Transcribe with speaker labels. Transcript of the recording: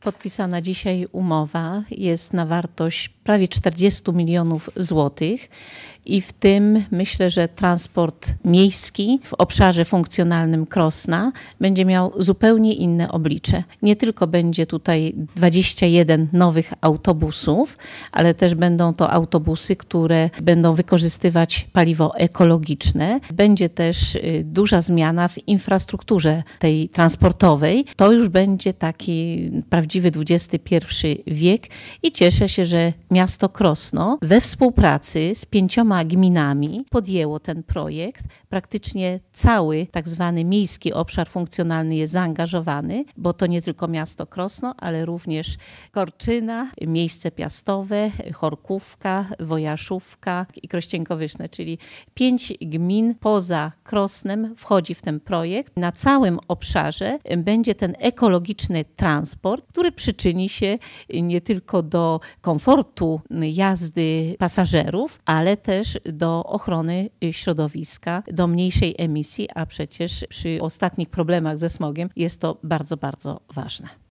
Speaker 1: Podpisana dzisiaj umowa jest na wartość prawie 40 milionów złotych i w tym myślę, że transport miejski w obszarze funkcjonalnym Krosna będzie miał zupełnie inne oblicze. Nie tylko będzie tutaj 21 nowych autobusów, ale też będą to autobusy, które będą wykorzystywać paliwo ekologiczne. Będzie też y, duża zmiana w infrastrukturze tej transportowej. To już będzie taki prawdziwy prawdziwy XXI wiek i cieszę się, że miasto Krosno we współpracy z pięcioma gminami podjęło ten projekt. Praktycznie cały tak zwany miejski obszar funkcjonalny jest zaangażowany, bo to nie tylko miasto Krosno, ale również Korczyna, miejsce piastowe, Chorkówka, Wojaszówka i Krościenkowyszne, czyli pięć gmin poza Krosnem wchodzi w ten projekt. Na całym obszarze będzie ten ekologiczny transport, który przyczyni się nie tylko do komfortu jazdy pasażerów, ale też do ochrony środowiska, do mniejszej emisji, a przecież przy ostatnich problemach ze smogiem jest to bardzo, bardzo ważne.